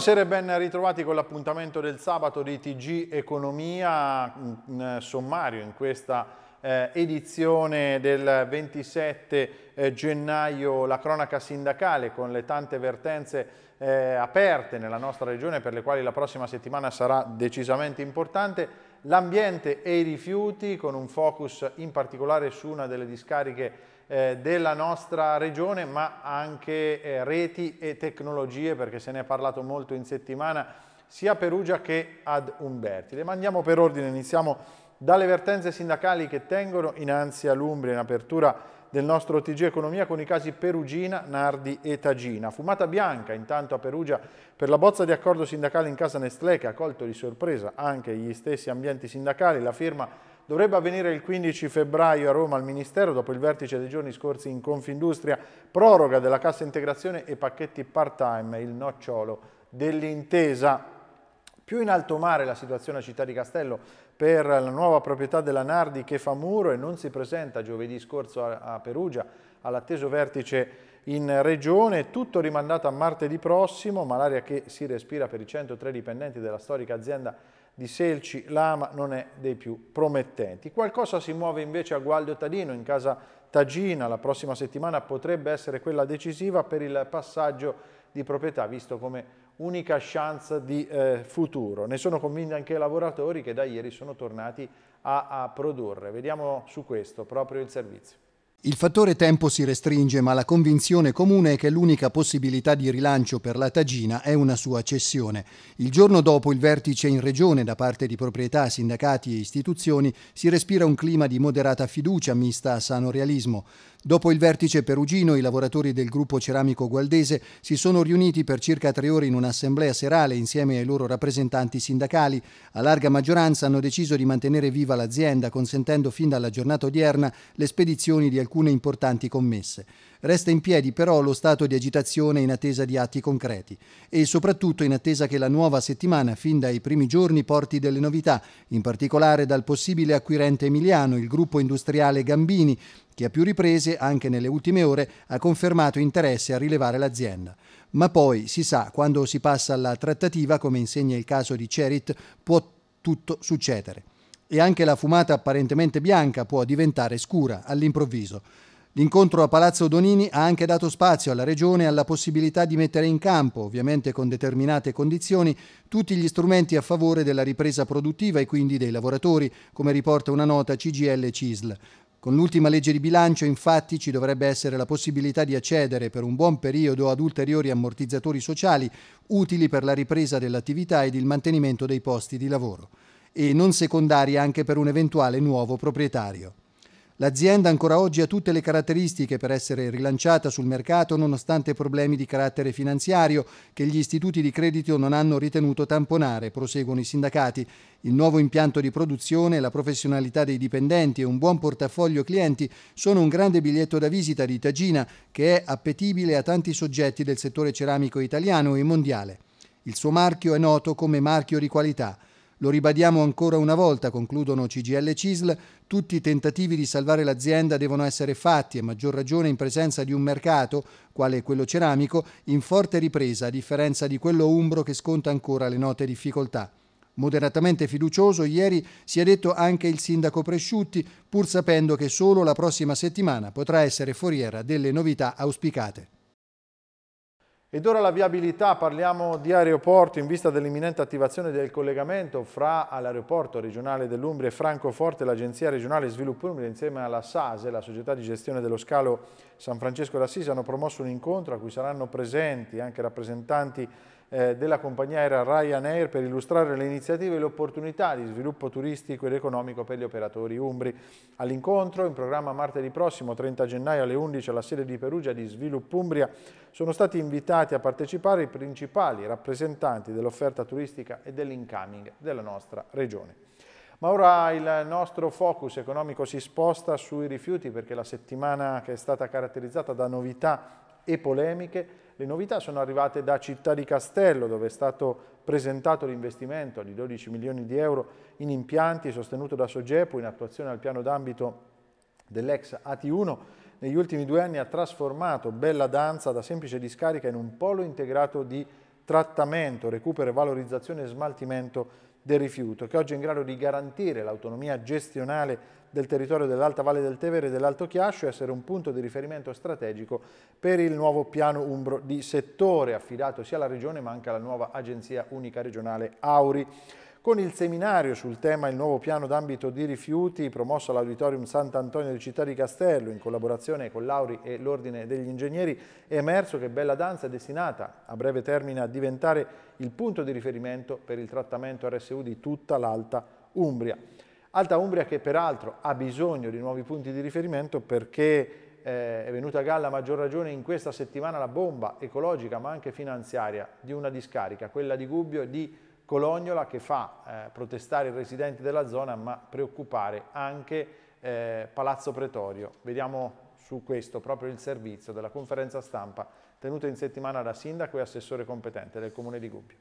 Buonasera e ben ritrovati con l'appuntamento del sabato di TG Economia in mm, mm, sommario in questa eh, edizione del 27 eh, gennaio la cronaca sindacale con le tante vertenze eh, aperte nella nostra regione per le quali la prossima settimana sarà decisamente importante, l'ambiente e i rifiuti con un focus in particolare su una delle discariche eh, della nostra regione, ma anche eh, reti e tecnologie, perché se ne è parlato molto in settimana, sia a Perugia che ad Umberti. Le mandiamo per ordine, iniziamo dalle vertenze sindacali che tengono innanzi all'Umbria in apertura del nostro TG Economia con i casi Perugina, Nardi e Tagina. Fumata bianca intanto a Perugia per la bozza di accordo sindacale in casa Nestlé che ha colto di sorpresa anche gli stessi ambienti sindacali. La firma dovrebbe avvenire il 15 febbraio a Roma al Ministero dopo il vertice dei giorni scorsi in Confindustria, proroga della cassa integrazione e pacchetti part-time, il nocciolo dell'intesa. Più in alto mare la situazione a Città di Castello per la nuova proprietà della Nardi che fa muro e non si presenta giovedì scorso a Perugia all'atteso vertice in regione, tutto rimandato a martedì prossimo, ma l'aria che si respira per i 103 dipendenti della storica azienda di Selci, Lama non è dei più promettenti. Qualcosa si muove invece a Gualdo Tadino in casa Tagina, la prossima settimana potrebbe essere quella decisiva per il passaggio di proprietà, visto come unica chance di eh, futuro. Ne sono convinti anche i lavoratori che da ieri sono tornati a, a produrre. Vediamo su questo proprio il servizio. Il fattore tempo si restringe, ma la convinzione comune è che l'unica possibilità di rilancio per la Tagina è una sua cessione. Il giorno dopo il vertice in regione da parte di proprietà, sindacati e istituzioni si respira un clima di moderata fiducia mista a sano realismo. Dopo il vertice perugino, i lavoratori del gruppo ceramico gualdese si sono riuniti per circa tre ore in un'assemblea serale insieme ai loro rappresentanti sindacali. A larga maggioranza hanno deciso di mantenere viva l'azienda, consentendo fin dalla giornata odierna le spedizioni di alcune importanti commesse. Resta in piedi però lo stato di agitazione in attesa di atti concreti e soprattutto in attesa che la nuova settimana, fin dai primi giorni, porti delle novità, in particolare dal possibile acquirente emiliano, il gruppo industriale Gambini, che a più riprese, anche nelle ultime ore, ha confermato interesse a rilevare l'azienda. Ma poi, si sa, quando si passa alla trattativa, come insegna il caso di Cherit, può tutto succedere. E anche la fumata apparentemente bianca può diventare scura all'improvviso. L'incontro a Palazzo Donini ha anche dato spazio alla Regione alla possibilità di mettere in campo, ovviamente con determinate condizioni, tutti gli strumenti a favore della ripresa produttiva e quindi dei lavoratori, come riporta una nota CGL-CISL. Con l'ultima legge di bilancio infatti ci dovrebbe essere la possibilità di accedere per un buon periodo ad ulteriori ammortizzatori sociali utili per la ripresa dell'attività ed il mantenimento dei posti di lavoro e non secondari anche per un eventuale nuovo proprietario. L'azienda ancora oggi ha tutte le caratteristiche per essere rilanciata sul mercato nonostante problemi di carattere finanziario che gli istituti di credito non hanno ritenuto tamponare, proseguono i sindacati. Il nuovo impianto di produzione, la professionalità dei dipendenti e un buon portafoglio clienti sono un grande biglietto da visita di Tagina che è appetibile a tanti soggetti del settore ceramico italiano e mondiale. Il suo marchio è noto come marchio di qualità. Lo ribadiamo ancora una volta, concludono CGL Cisl, tutti i tentativi di salvare l'azienda devono essere fatti, a maggior ragione in presenza di un mercato, quale quello ceramico, in forte ripresa, a differenza di quello umbro che sconta ancora le note difficoltà. Moderatamente fiducioso, ieri si è detto anche il sindaco Presciutti, pur sapendo che solo la prossima settimana potrà essere foriera delle novità auspicate. Ed ora la viabilità, parliamo di aeroporto in vista dell'imminente attivazione del collegamento fra l'aeroporto regionale dell'Umbria e Francoforte, l'Agenzia regionale Sviluppo Umbria insieme alla SASE, la società di gestione dello scalo San Francesco d'Assisi, hanno promosso un incontro a cui saranno presenti anche rappresentanti eh, della compagnia aerea Ryanair per illustrare le iniziative e le opportunità di sviluppo turistico ed economico per gli operatori umbri. All'incontro, in programma martedì prossimo 30 gennaio alle 11 alla sede di Perugia di Sviluppo Umbria, sono stati invitati a partecipare i principali rappresentanti dell'offerta turistica e dell'incoming della nostra regione. Ma ora il nostro focus economico si sposta sui rifiuti perché la settimana che è stata caratterizzata da novità e polemiche le novità sono arrivate da Città di Castello, dove è stato presentato l'investimento di 12 milioni di euro in impianti sostenuto da Sogepo in attuazione al piano d'ambito dell'ex AT1 negli ultimi due anni ha trasformato Bella Danza da semplice discarica in un polo integrato di trattamento, recupero, valorizzazione e smaltimento del rifiuto, che oggi è in grado di garantire l'autonomia gestionale del territorio dell'Alta Valle del Tevere e dell'Alto Chiascio e essere un punto di riferimento strategico per il nuovo piano umbro di settore affidato sia alla Regione ma anche alla nuova Agenzia Unica Regionale Auri. Con il seminario sul tema Il nuovo piano d'ambito di rifiuti promosso all'Auditorium Sant'Antonio di Città di Castello in collaborazione con l'Auri e l'Ordine degli Ingegneri è emerso che Bella Danza è destinata a breve termine a diventare il punto di riferimento per il trattamento RSU di tutta l'Alta Umbria. Alta Umbria che peraltro ha bisogno di nuovi punti di riferimento perché eh, è venuta a galla a maggior ragione in questa settimana la bomba ecologica ma anche finanziaria di una discarica, quella di Gubbio e di Colognola che fa eh, protestare i residenti della zona ma preoccupare anche eh, Palazzo Pretorio. Vediamo su questo proprio il servizio della conferenza stampa tenuta in settimana da sindaco e assessore competente del comune di Gubbio.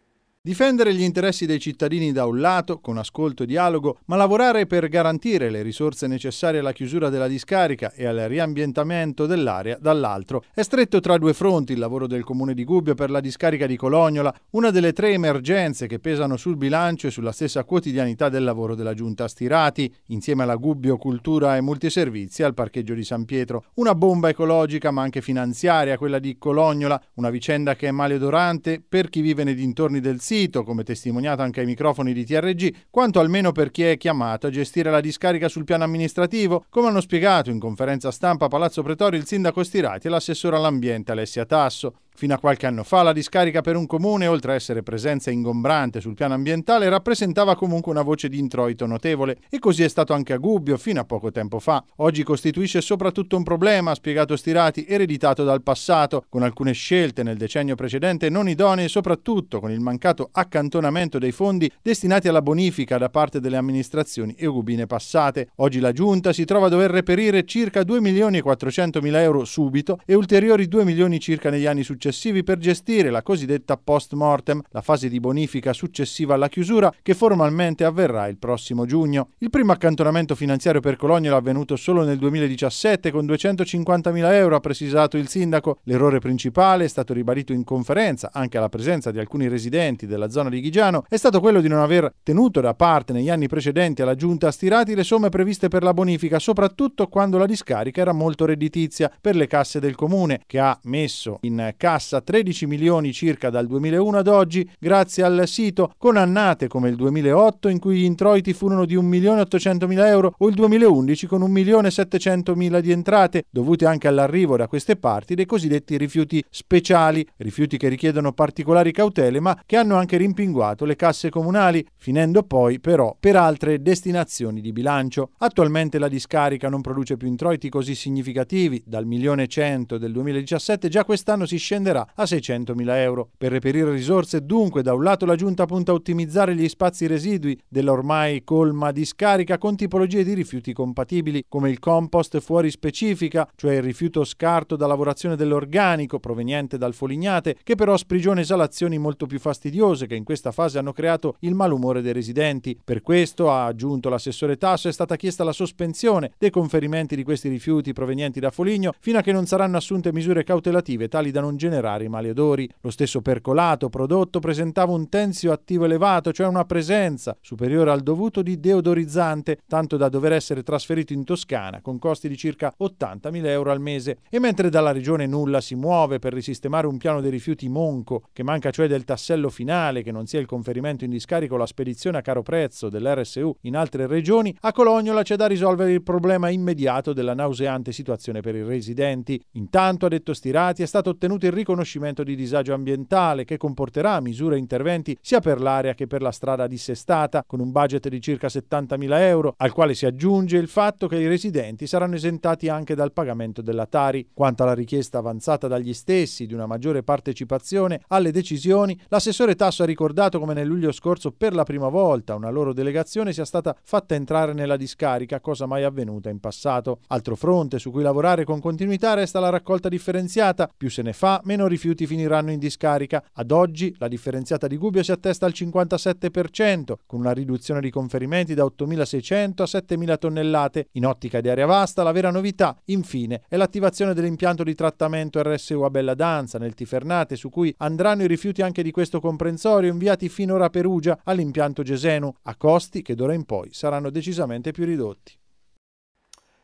Difendere gli interessi dei cittadini da un lato, con ascolto e dialogo, ma lavorare per garantire le risorse necessarie alla chiusura della discarica e al riambientamento dell'area dall'altro. È stretto tra due fronti il lavoro del Comune di Gubbio per la discarica di Colognola, una delle tre emergenze che pesano sul bilancio e sulla stessa quotidianità del lavoro della Giunta Stirati, insieme alla Gubbio Cultura e Multiservizi al parcheggio di San Pietro. Una bomba ecologica ma anche finanziaria, quella di Colognola, una vicenda che è maleodorante per chi vive nei dintorni del sito avvertito, come testimoniato anche ai microfoni di TRG, quanto almeno per chi è chiamato a gestire la discarica sul piano amministrativo, come hanno spiegato in conferenza stampa a Palazzo Pretorio il sindaco Stirati e l'assessore all'ambiente Alessia Tasso. Fino a qualche anno fa la discarica per un comune, oltre a essere presenza ingombrante sul piano ambientale, rappresentava comunque una voce di introito notevole e così è stato anche a Gubbio fino a poco tempo fa. Oggi costituisce soprattutto un problema, ha spiegato Stirati, ereditato dal passato, con alcune scelte nel decennio precedente non idonee, soprattutto con il mancato accantonamento dei fondi destinati alla bonifica da parte delle amministrazioni eugubine passate. Oggi la Giunta si trova a dover reperire circa 2 milioni e 400 mila euro subito e ulteriori 2 milioni circa negli anni successivi successivi per gestire la cosiddetta post mortem, la fase di bonifica successiva alla chiusura che formalmente avverrà il prossimo giugno. Il primo accantonamento finanziario per Cologno è avvenuto solo nel 2017 con 250.000 euro, ha precisato il sindaco. L'errore principale, è stato ribadito in conferenza anche alla presenza di alcuni residenti della zona di Ghigiano, è stato quello di non aver tenuto da parte negli anni precedenti alla giunta Stirati le somme previste per la bonifica, soprattutto quando la discarica era molto redditizia per le casse del comune, che ha messo in casa passa 13 milioni circa dal 2001 ad oggi grazie al sito, con annate come il 2008 in cui gli introiti furono di 1 milione 800 mila euro o il 2011 con 1 milione 700 mila di entrate, dovute anche all'arrivo da queste parti dei cosiddetti rifiuti speciali, rifiuti che richiedono particolari cautele ma che hanno anche rimpinguato le casse comunali, finendo poi però per altre destinazioni di bilancio. Attualmente la discarica non produce più introiti così significativi, dal milione 100 del 2017 già quest'anno si scende scenderà a 600.000 euro. Per reperire risorse, dunque, da un lato la Giunta punta a ottimizzare gli spazi residui dell'ormai colma discarica con tipologie di rifiuti compatibili, come il compost fuori specifica, cioè il rifiuto scarto da lavorazione dell'organico proveniente dal folignate, che però sprigiona esalazioni molto più fastidiose che in questa fase hanno creato il malumore dei residenti. Per questo, ha aggiunto l'assessore Tasso, è stata chiesta la sospensione dei conferimenti di questi rifiuti provenienti da Foligno fino a che non saranno assunte misure cautelative tali da non generare generare i mali odori. Lo stesso percolato prodotto presentava un tensio attivo elevato, cioè una presenza superiore al dovuto di deodorizzante, tanto da dover essere trasferito in Toscana con costi di circa 80.000 euro al mese. E mentre dalla regione nulla si muove per risistemare un piano dei rifiuti monco, che manca cioè del tassello finale, che non sia il conferimento in discarico o la spedizione a caro prezzo dell'RSU in altre regioni, a Colognola c'è da risolvere il problema immediato della nauseante situazione per i residenti. Intanto, ha detto Stirati, è stato ottenuto il riconoscimento di disagio ambientale che comporterà misure e interventi sia per l'area che per la strada dissestata, con un budget di circa 70.000 euro, al quale si aggiunge il fatto che i residenti saranno esentati anche dal pagamento della Tari. Quanto alla richiesta avanzata dagli stessi di una maggiore partecipazione alle decisioni, l'assessore Tasso ha ricordato come nel luglio scorso per la prima volta una loro delegazione sia stata fatta entrare nella discarica, cosa mai avvenuta in passato. Altro fronte su cui lavorare con continuità resta la raccolta differenziata, più se ne fa meno rifiuti finiranno in discarica. Ad oggi la differenziata di Gubbio si attesta al 57%, con una riduzione di conferimenti da 8.600 a 7.000 tonnellate. In ottica di area vasta, la vera novità, infine, è l'attivazione dell'impianto di trattamento RSU a Bella Danza, nel Tifernate, su cui andranno i rifiuti anche di questo comprensorio inviati finora a Perugia all'impianto Gesenu, a costi che d'ora in poi saranno decisamente più ridotti.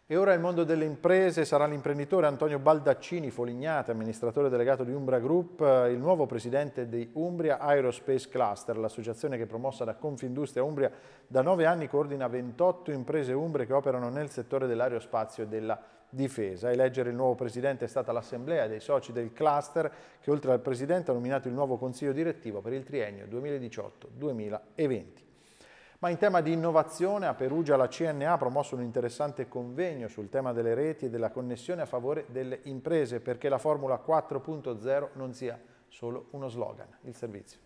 E ora il mondo delle imprese sarà l'imprenditore Antonio Baldaccini Folignate, amministratore delegato di Umbra Group, il nuovo presidente di Umbria Aerospace Cluster, l'associazione che promossa da Confindustria Umbria da nove anni coordina 28 imprese umbre che operano nel settore dell'aerospazio e della difesa. Eleggere il nuovo presidente è stata l'assemblea dei soci del cluster che oltre al presidente ha nominato il nuovo consiglio direttivo per il triennio 2018-2020. Ma in tema di innovazione a Perugia la CNA ha promosso un interessante convegno sul tema delle reti e della connessione a favore delle imprese perché la Formula 4.0 non sia solo uno slogan, il servizio.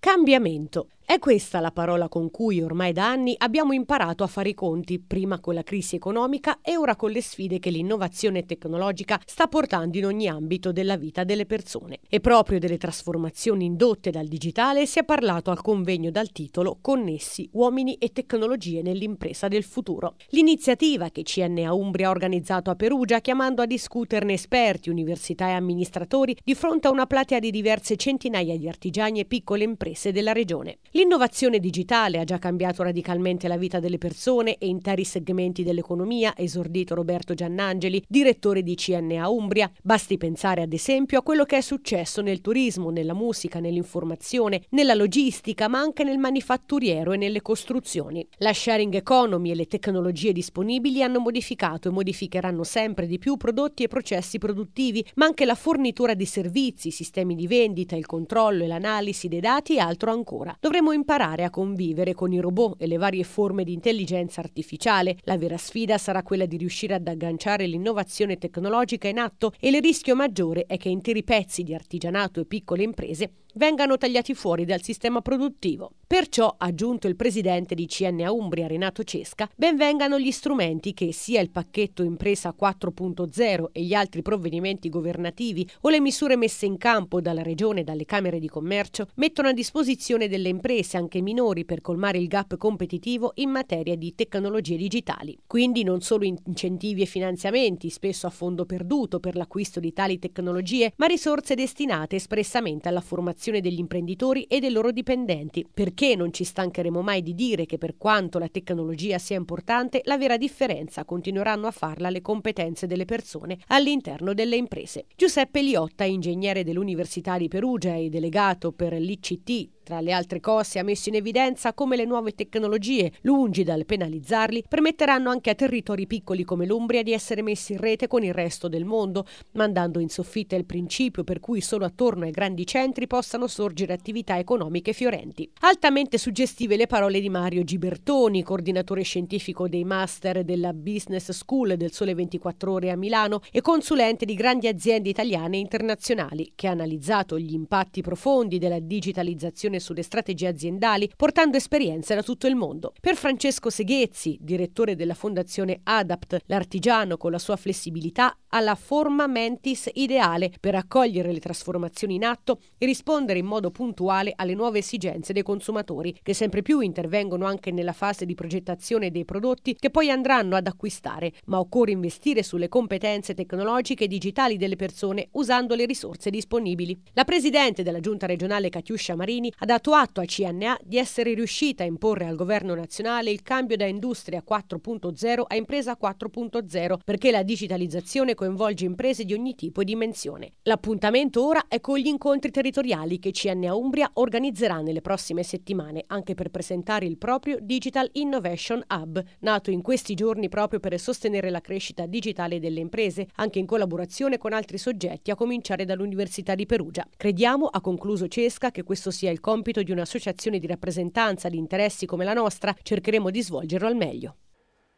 Cambiamento. È questa la parola con cui ormai da anni abbiamo imparato a fare i conti, prima con la crisi economica e ora con le sfide che l'innovazione tecnologica sta portando in ogni ambito della vita delle persone. E proprio delle trasformazioni indotte dal digitale si è parlato al convegno dal titolo Connessi uomini e tecnologie nell'impresa del futuro. L'iniziativa che CNA Umbria ha organizzato a Perugia chiamando a discuterne esperti, università e amministratori di fronte a una platea di diverse centinaia di artigiani e piccole imprese della regione. L'innovazione digitale ha già cambiato radicalmente la vita delle persone e interi segmenti dell'economia, esordito Roberto Giannangeli, direttore di CNA Umbria. Basti pensare ad esempio a quello che è successo nel turismo, nella musica, nell'informazione, nella logistica, ma anche nel manifatturiero e nelle costruzioni. La sharing economy e le tecnologie disponibili hanno modificato e modificheranno sempre di più prodotti e processi produttivi, ma anche la fornitura di servizi, sistemi di vendita, il controllo e l'analisi dei dati e altro ancora. Dovremmo Dovremo imparare a convivere con i robot e le varie forme di intelligenza artificiale. La vera sfida sarà quella di riuscire ad agganciare l'innovazione tecnologica in atto e il rischio maggiore è che interi pezzi di artigianato e piccole imprese vengano tagliati fuori dal sistema produttivo. Perciò, ha aggiunto il presidente di CNA Umbria Renato Cesca, ben vengano gli strumenti che sia il pacchetto impresa 4.0 e gli altri provvedimenti governativi o le misure messe in campo dalla regione e dalle camere di commercio mettono a disposizione delle imprese anche minori per colmare il gap competitivo in materia di tecnologie digitali. Quindi non solo incentivi e finanziamenti, spesso a fondo perduto per l'acquisto di tali tecnologie, ma risorse destinate espressamente alla formazione condizione degli imprenditori e dei loro dipendenti, perché non ci stancheremo mai di dire che per quanto la tecnologia sia importante, la vera differenza continueranno a farla le competenze delle persone all'interno delle imprese. Giuseppe Liotta, ingegnere dell'Università di Perugia e delegato per l'ICT tra le altre cose ha messo in evidenza come le nuove tecnologie, lungi dal penalizzarli, permetteranno anche a territori piccoli come l'Umbria di essere messi in rete con il resto del mondo, mandando in soffitta il principio per cui solo attorno ai grandi centri possano sorgere attività economiche fiorenti. Altamente suggestive le parole di Mario Gibertoni, coordinatore scientifico dei master della Business School del Sole 24 Ore a Milano e consulente di grandi aziende italiane e internazionali, che ha analizzato gli impatti profondi della digitalizzazione formazione sulle strategie aziendali, portando esperienze da tutto il mondo. Per Francesco Seghezzi, direttore della fondazione ADAPT, l'artigiano con la sua flessibilità ha la forma mentis ideale per accogliere le trasformazioni in atto e rispondere in modo puntuale alle nuove esigenze dei consumatori, che sempre più intervengono anche nella fase di progettazione dei prodotti che poi andranno ad acquistare, ma occorre investire sulle competenze tecnologiche e digitali delle persone usando le risorse disponibili. La presidente della giunta regionale Catiuscia Marini ha ha dato atto a CNA di essere riuscita a imporre al governo nazionale il cambio da industria 4.0 a impresa 4.0 perché la digitalizzazione coinvolge imprese di ogni tipo e dimensione. L'appuntamento ora è con gli incontri territoriali che CNA Umbria organizzerà nelle prossime settimane anche per presentare il proprio Digital Innovation Hub, nato in questi giorni proprio per sostenere la crescita digitale delle imprese, anche in collaborazione con altri soggetti, a cominciare dall'Università di Perugia. Crediamo, ha concluso Cesca, che questo sia il compito compito di un'associazione di rappresentanza di interessi come la nostra, cercheremo di svolgerlo al meglio.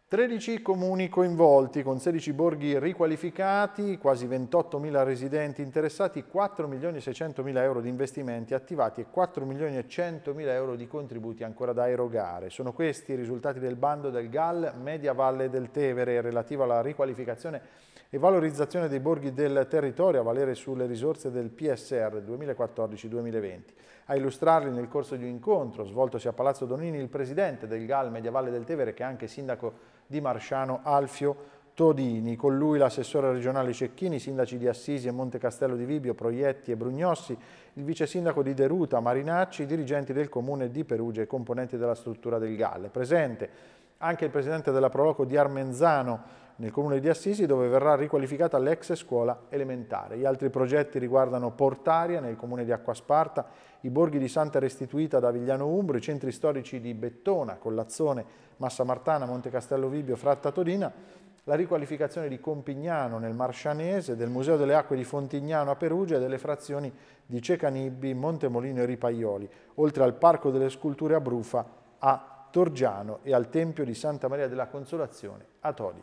13 comuni coinvolti, con 16 borghi riqualificati, quasi 28.000 residenti interessati, 4.600.000 euro di investimenti attivati e 4.100.000 euro di contributi ancora da erogare. Sono questi i risultati del bando del GAL Media Valle del Tevere relativo alla riqualificazione e valorizzazione dei borghi del territorio a valere sulle risorse del PSR 2014-2020. A illustrarli nel corso di un incontro svoltosi a Palazzo Donini il presidente del GAL Mediavalle del Tevere che è anche sindaco di Marciano Alfio Todini, con lui l'assessore regionale Cecchini, sindaci di Assisi e Monte Castello di Vibio, Proietti e Brugnossi, il vice sindaco di Deruta, Marinacci, dirigenti del comune di Perugia e componenti della struttura del GAL. Presente anche il presidente della Proloco di Armenzano, nel comune di Assisi dove verrà riqualificata l'ex scuola elementare. Gli altri progetti riguardano Portaria nel comune di Acquasparta, i borghi di Santa Restituita da Vigliano Umbro, i centri storici di Bettona, Collazzone, Massa Martana, Montecastello Vibio, Fratta Torina, la riqualificazione di Compignano nel Marcianese, del Museo delle Acque di Fontignano a Perugia e delle frazioni di Cecanibbi, Montemolino e Ripaioli, oltre al Parco delle Sculture a Brufa a Torgiano e al Tempio di Santa Maria della Consolazione a Todi.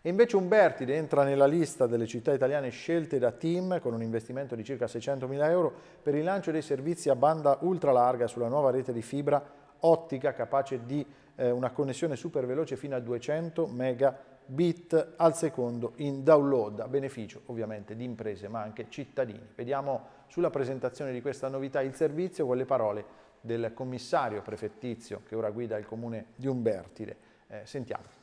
E invece Umbertide entra nella lista delle città italiane scelte da Team con un investimento di circa 600.000 euro per il lancio dei servizi a banda ultralarga sulla nuova rete di fibra ottica capace di eh, una connessione super veloce fino a 200 megabit al secondo in download, a beneficio ovviamente di imprese ma anche cittadini. Vediamo sulla presentazione di questa novità il servizio con le parole del commissario prefettizio che ora guida il comune di Umbertide. Eh, sentiamo.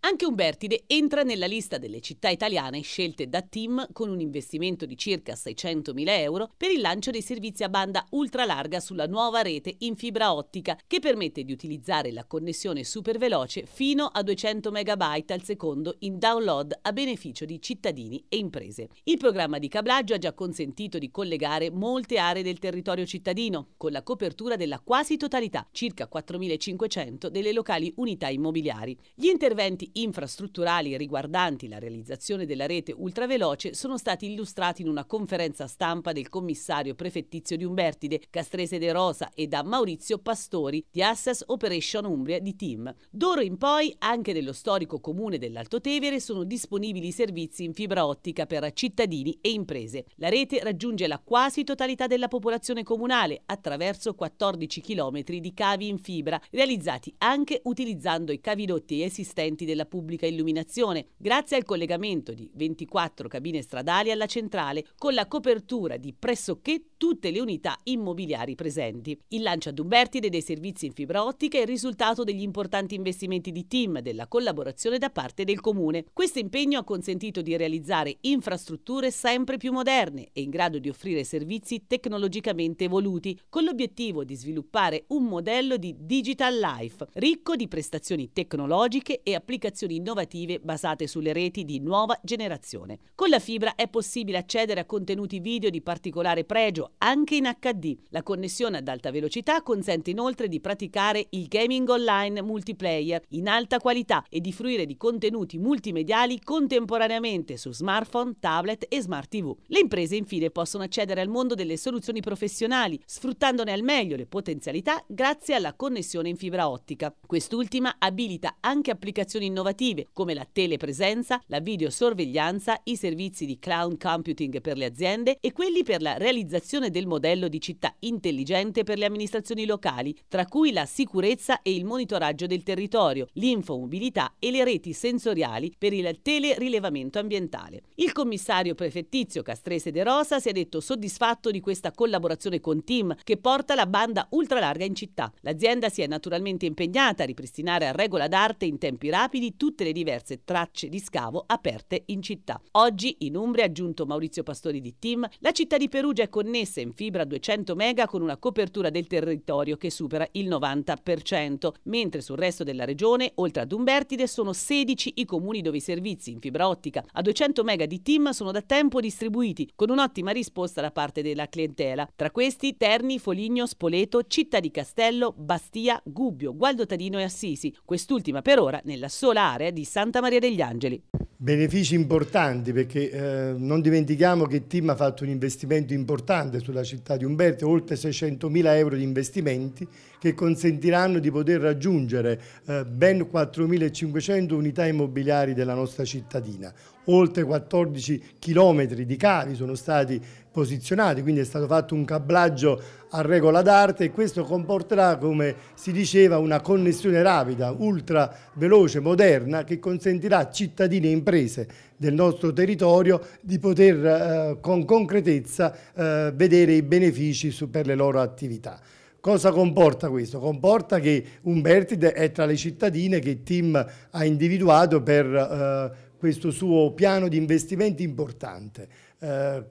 Anche Umbertide entra nella lista delle città italiane scelte da TIM con un investimento di circa 600.000 euro per il lancio dei servizi a banda ultralarga sulla nuova rete in fibra ottica che permette di utilizzare la connessione superveloce fino a 200 MB al secondo in download a beneficio di cittadini e imprese. Il programma di cablaggio ha già consentito di collegare molte aree del territorio cittadino con la copertura della quasi totalità, circa 4.500 delle locali unità immobiliari. Gli interventi infrastrutturali riguardanti la realizzazione della rete ultraveloce sono stati illustrati in una conferenza stampa del commissario prefettizio di Umbertide, Castrese De Rosa e da Maurizio Pastori di Assas Operation Umbria di Team. D'ora in poi anche nello storico comune dell'Alto Tevere sono disponibili servizi in fibra ottica per cittadini e imprese. La rete raggiunge la quasi totalità della popolazione comunale attraverso 14 km di cavi in fibra realizzati anche utilizzando i cavidotti esistenti della della pubblica illuminazione, grazie al collegamento di 24 cabine stradali alla centrale, con la copertura di pressoché tutte le unità immobiliari presenti. Il lancio ad Umbertide dei servizi in fibra ottica è il risultato degli importanti investimenti di team, e della collaborazione da parte del Comune. Questo impegno ha consentito di realizzare infrastrutture sempre più moderne e in grado di offrire servizi tecnologicamente evoluti, con l'obiettivo di sviluppare un modello di digital life, ricco di prestazioni tecnologiche e applicazioni applicazioni innovative basate sulle reti di nuova generazione. Con la fibra è possibile accedere a contenuti video di particolare pregio, anche in HD. La connessione ad alta velocità consente inoltre di praticare il gaming online multiplayer in alta qualità e di fruire di contenuti multimediali contemporaneamente su smartphone, tablet e smart TV. Le imprese infine possono accedere al mondo delle soluzioni professionali, sfruttandone al meglio le potenzialità grazie alla connessione in fibra ottica. Quest'ultima abilita anche applicazioni innovative innovative come la telepresenza, la videosorveglianza, i servizi di cloud computing per le aziende e quelli per la realizzazione del modello di città intelligente per le amministrazioni locali, tra cui la sicurezza e il monitoraggio del territorio, l'infomobilità e le reti sensoriali per il telerilevamento ambientale. Il commissario prefettizio Castrese De Rosa si è detto soddisfatto di questa collaborazione con Team che porta la banda ultralarga in città. L'azienda si è naturalmente impegnata a ripristinare a regola d'arte in tempi rapidi di tutte le diverse tracce di scavo aperte in città. Oggi in Umbria, aggiunto Maurizio Pastori di Team, la città di Perugia è connessa in fibra 200 mega con una copertura del territorio che supera il 90%, mentre sul resto della regione, oltre ad Umbertide, sono 16 i comuni dove i servizi in fibra ottica a 200 mega di Team sono da tempo distribuiti, con un'ottima risposta da parte della clientela. Tra questi Terni, Foligno, Spoleto, Città di Castello, Bastia, Gubbio, Gualdo Tadino e Assisi, quest'ultima per ora nella sola popolare di Santa Maria degli Angeli. Benefici importanti perché eh, non dimentichiamo che TIM ha fatto un investimento importante sulla città di Umberto, oltre 600 mila euro di investimenti che consentiranno di poter raggiungere eh, ben 4.500 unità immobiliari della nostra cittadina. Oltre 14 chilometri di cavi sono stati posizionati, quindi è stato fatto un cablaggio a regola d'arte e questo comporterà, come si diceva, una connessione rapida, ultra veloce, moderna, che consentirà a cittadini e imprese imprese del nostro territorio di poter eh, con concretezza eh, vedere i benefici su, per le loro attività. Cosa comporta questo? Comporta che Umbertide vertice è tra le cittadine che il team ha individuato per eh, questo suo piano di investimenti importante eh,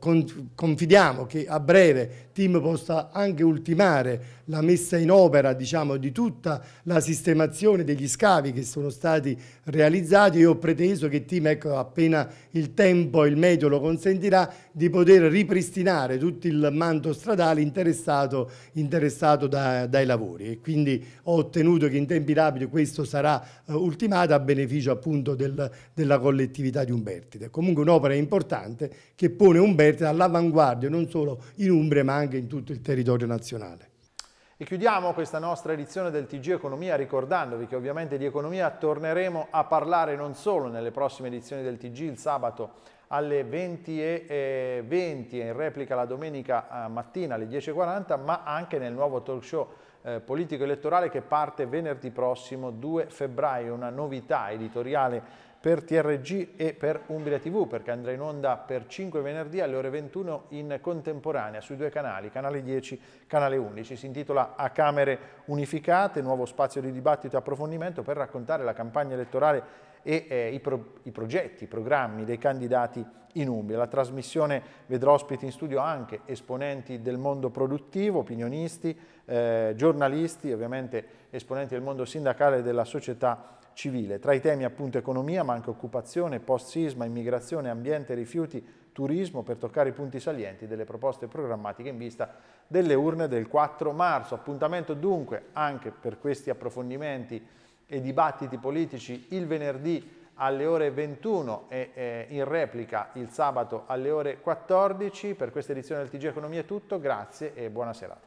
confidiamo che a breve Tim possa anche ultimare la messa in opera diciamo, di tutta la sistemazione degli scavi che sono stati realizzati. Io ho preteso che Tim, ecco, appena il tempo e il medio lo consentirà, di poter ripristinare tutto il manto stradale interessato, interessato da, dai lavori. E quindi ho ottenuto che in tempi rapidi questo sarà eh, ultimato a beneficio appunto del, della collettività di Umbertide. Comunque un'opera importante che pone Umberto all'avanguardia non solo in Umbria ma anche in tutto il territorio nazionale. E chiudiamo questa nostra edizione del TG Economia ricordandovi che ovviamente di economia torneremo a parlare non solo nelle prossime edizioni del TG il sabato alle 20.20 eh, e, in replica la domenica eh, mattina alle 10.40, ma anche nel nuovo talk show eh, politico elettorale che parte venerdì prossimo 2 febbraio, una novità editoriale per TRG e per Umbria TV perché andrà in onda per 5 venerdì alle ore 21 in contemporanea sui due canali, canale 10 canale 11. Si intitola A Camere Unificate, nuovo spazio di dibattito e approfondimento per raccontare la campagna elettorale e eh, i, pro i, progetti, i programmi dei candidati in Umbria. La trasmissione vedrà ospiti in studio anche esponenti del mondo produttivo, opinionisti, eh, giornalisti, ovviamente esponenti del mondo sindacale e della società civile. Tra i temi appunto economia, ma anche occupazione, post-sisma, immigrazione, ambiente, rifiuti, turismo per toccare i punti salienti delle proposte programmatiche in vista delle urne del 4 marzo. Appuntamento dunque anche per questi approfondimenti e dibattiti politici il venerdì alle ore 21 e eh, in replica il sabato alle ore 14. Per questa edizione del TG Economia è tutto, grazie e buona serata.